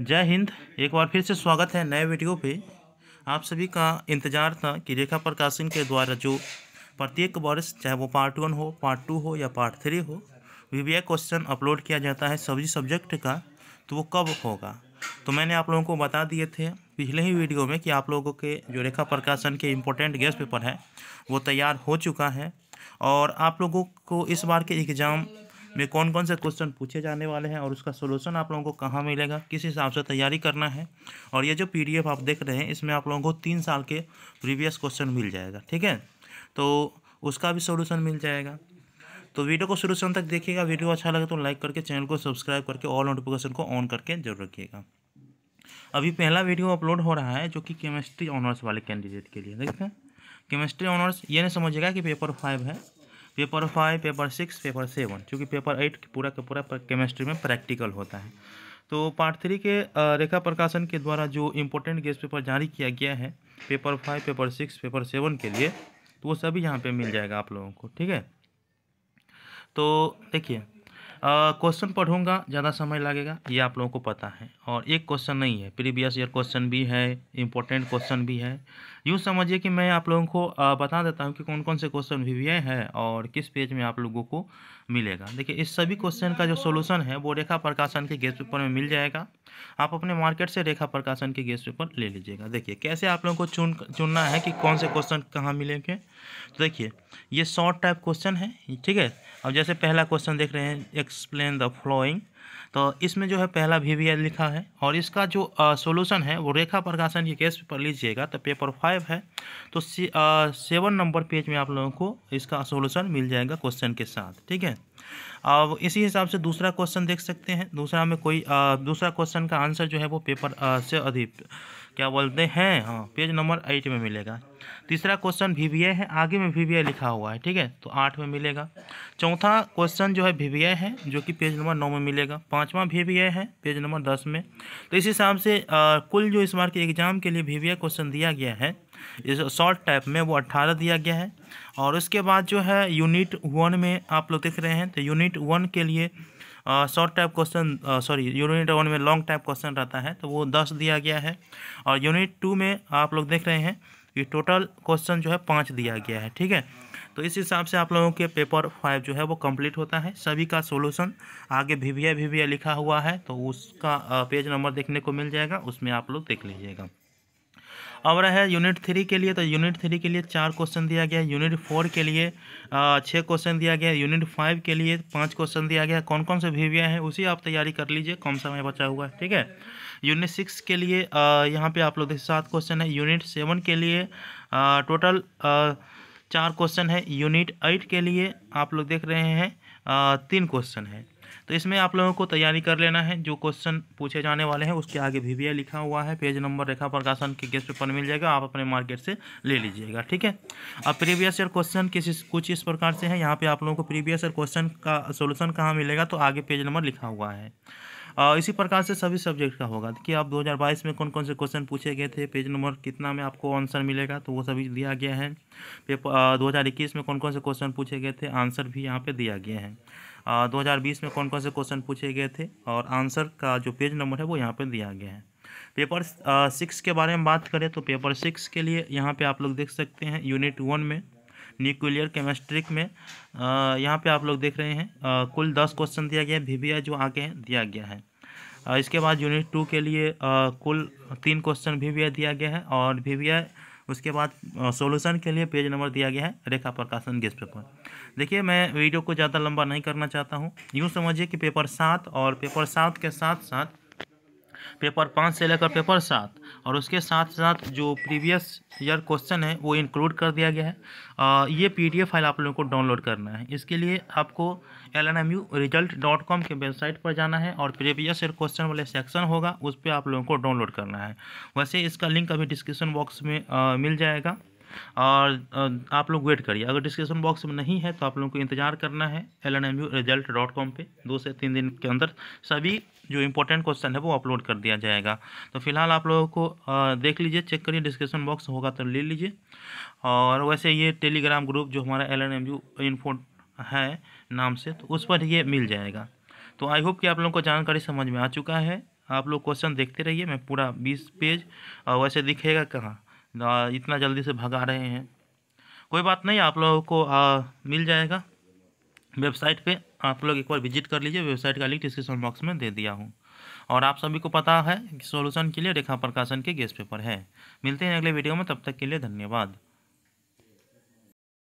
जय हिंद एक बार फिर से स्वागत है नए वीडियो पे आप सभी का इंतज़ार था कि रेखा प्रकाशन के द्वारा जो प्रत्येक वर्ष चाहे वो पार्ट वन हो पार्ट टू हो या पार्ट थ्री हो वी क्वेश्चन अपलोड किया जाता है सभी सब्जेक्ट का तो वो कब होगा तो मैंने आप लोगों को बता दिए थे पिछले ही वीडियो में कि आप लोगों के जो रेखा प्रकाशन के इम्पोर्टेंट गेस्ट पेपर हैं वो तैयार हो चुका है और आप लोगों को इस बार के एग्ज़ाम में कौन कौन से क्वेश्चन पूछे जाने वाले हैं और उसका सोल्यूशन आप लोगों को कहाँ मिलेगा किस हिसाब से तैयारी करना है और ये जो पी आप देख रहे हैं इसमें आप लोगों को तीन साल के प्रीवियस क्वेश्चन मिल जाएगा ठीक है तो उसका भी सोल्यूशन मिल जाएगा तो वीडियो को शुरू से अंत तक देखिएगा वीडियो अच्छा लगे तो लाइक करके चैनल को सब्सक्राइब करके ऑल नोटिफिकेशन को ऑन करके जरूर रखिएगा अभी पहला वीडियो अपलोड हो रहा है जो कि केमिस्ट्री ऑनर्स वाले कैंडिडेट के लिए देखते हैं केमिस्ट्री ऑनर्स ये नहीं समझिएगा कि पेपर फाइव है paper five paper six paper seven क्योंकि पेपर एट पूरा का पूरा केमिस्ट्री में प्रैक्टिकल होता है तो पार्ट थ्री के रेखा प्रकाशन के द्वारा जो इम्पोर्टेंट गेस्ट पेपर जारी किया गया है paper five paper six paper seven के लिए तो वो सभी यहाँ पे मिल जाएगा आप लोगों को ठीक है तो देखिए क्वेश्चन पढ़ूंगा ज़्यादा समय लगेगा ये आप लोगों को पता है और एक क्वेश्चन नहीं है प्रीवियस ईयर क्वेश्चन भी है इंपॉर्टेंट क्वेश्चन भी है यूँ समझिए कि मैं आप लोगों को आ, बता देता हूँ कि कौन कौन से क्वेश्चन वी है और किस पेज में आप लोगों को मिलेगा देखिए इस सभी क्वेश्चन का जो सोल्यूशन है वो रेखा प्रकाशन के गेस्ट पेपर में मिल जाएगा आप अपने मार्केट से रेखा प्रकाशन के गेस्ट पेपर ले लीजिएगा देखिए कैसे आप लोगों को चुन चुनना है कि कौन से क्वेश्चन कहाँ मिलेंगे तो देखिए ये शॉर्ट टाइप क्वेश्चन है ठीक है अब जैसे पहला क्वेश्चन देख रहे हैं एक्सप्लेन द फ्लोइंग तो इसमें जो है पहला वी लिखा है और इसका जो सोल्यूशन है वो रेखा प्रकाशन के केस पर लीजिएगा तो पेपर फाइव है तो सेवन नंबर पेज में आप लोगों को इसका सोल्यूशन मिल जाएगा क्वेश्चन के साथ ठीक है अब इसी हिसाब से दूसरा क्वेश्चन देख सकते हैं दूसरा में कोई आ, दूसरा क्वेश्चन का आंसर जो है वो पेपर आ, से अधिक क्या बोलते हैं हाँ पेज नंबर एट में मिलेगा तीसरा क्वेश्चन वी है आगे में वी लिखा हुआ है ठीक है तो आठ में मिलेगा चौथा क्वेश्चन जो है वी है जो कि पेज नंबर नौ में मिलेगा पाँचवा वी है पेज नंबर दस में तो इस हिसाब से आ, कुल जो इस बार के एग्ज़ाम के लिए वी क्वेश्चन दिया गया है इस शॉर्ट टाइप में वो अट्ठारह दिया गया है और उसके बाद जो है यूनिट वन में आप लोग देख रहे हैं तो यूनिट वन के लिए short type question sorry unit one में लॉन्ग टाइप क्वेश्चन रहता है तो वो दस दिया गया है और यूनिट टू में आप लोग देख रहे हैं कि टोटल क्वेश्चन जो है पाँच दिया गया है ठीक है तो इस हिसाब से आप लोगों के पेपर फाइव जो है वो कंप्लीट होता है सभी का सोल्यूशन आगे वी वी लिखा हुआ है तो उसका पेज नंबर देखने को मिल जाएगा उसमें आप लोग देख लीजिएगा अब रहे यूनिट थ्री के लिए तो यूनिट थ्री के लिए चार क्वेश्चन दिया गया यूनिट फोर के लिए छः क्वेश्चन दिया गया यूनिट फाइव के लिए पाँच क्वेश्चन दिया गया कौन कौन से वीविया हैं उसी आप तैयारी कर लीजिए कम समय बचा हुआ है ठीक है यूनिट सिक्स के लिए यहाँ पे आप लोग देखिए सात क्वेश्चन है यूनिट सेवन के लिए टोटल चार क्वेश्चन है यूनिट एट के लिए आप लोग देख रहे हैं तीन क्वेश्चन है तो इसमें आप लोगों को तैयारी कर लेना है जो क्वेश्चन पूछे जाने वाले हैं उसके आगे भी लिखा हुआ है पेज नंबर रेखा प्रकाशन के गेस्ट पेपर मिल जाएगा आप अपने मार्केट से ले लीजिएगा ठीक है अब प्रीवियस ईयर क्वेश्चन किस कुछ इस प्रकार से है यहाँ पर आप लोगों को प्रीवियस ईयर क्वेश्चन का सोल्यूशन कहाँ मिलेगा तो आगे पेज नंबर लिखा हुआ है इसी प्रकार से सभी सब्जेक्ट का होगा कि आप 2022 में कौन कौन से क्वेश्चन पूछे गए थे पेज नंबर कितना में आपको आंसर मिलेगा तो वो सभी दिया गया है पेपर दो में कौन कौन से क्वेश्चन पूछे गए थे आंसर भी यहाँ पे दिया गया है 2020 में कौन कौन से क्वेश्चन पूछे गए थे और आंसर का जो पेज नंबर है वो यहाँ पर दिया गया है पेपर सिक्स के बारे में बात करें तो पेपर सिक्स के लिए यहाँ पे आप लोग देख सकते हैं यूनिट वन में न्यूक्लियर केमिस्ट्रिक में यहाँ पे आप लोग देख रहे हैं आ, कुल दस क्वेश्चन दिया गया है वी जो आगे हैं दिया गया है आ, इसके बाद यूनिट टू के लिए आ, कुल तीन क्वेश्चन वी दिया गया है और वी उसके बाद सॉल्यूशन के लिए पेज नंबर दिया गया है रेखा प्रकाशन गेस्ट पेपर देखिए मैं वीडियो को ज़्यादा लंबा नहीं करना चाहता हूँ यूँ समझिए कि पेपर सात और पेपर सात के साथ साथ पेपर पाँच से लेकर पेपर सात और उसके साथ साथ जो प्रीवियस ईयर क्वेश्चन है वो इंक्लूड कर दिया गया है आ, ये पी फाइल आप लोगों को डाउनलोड करना है इसके लिए आपको L N M U result dot com के वेबसाइट पर जाना है और प्रीवियस ईयर क्वेश्चन वाले सेक्शन होगा उस पर आप लोगों को डाउनलोड करना है वैसे इसका लिंक अभी डिस्क्रिप्शन बॉक्स में आ, मिल जाएगा और आप लोग वेट करिए अगर डिस्क्रिप्शन बॉक्स में नहीं है तो आप लोगों को इंतजार करना है L N M U result dot com पर दो से तीन दिन के अंदर सभी जो इंपॉर्टेंट क्वेश्चन है वो अपलोड कर दिया जाएगा तो फिलहाल आप लोगों को देख लीजिए चेक करिए डिस्क्रिप्शन बॉक्स होगा तो ले लीजिए और वैसे ये टेलीग्राम ग्रुप जो हमारा L N M U info है नाम से तो उस पर ये मिल जाएगा तो आई होप कि आप लोगों को जानकारी समझ में आ चुका है आप लोग क्वेश्चन देखते रहिए मैं पूरा बीस पेज वैसे दिखेगा कहाँ इतना जल्दी से भगा रहे हैं कोई बात नहीं आप लोगों को आ, मिल जाएगा वेबसाइट पे आप लोग एक बार विजिट कर लीजिए वेबसाइट का लिंक डिस्क्रिप्शन बॉक्स में दे दिया हूँ और आप सभी को पता है कि सोल्यूशन के लिए रेखा प्रकाशन के गेस्ट पेपर है मिलते हैं अगले वीडियो में तब तक के लिए धन्यवाद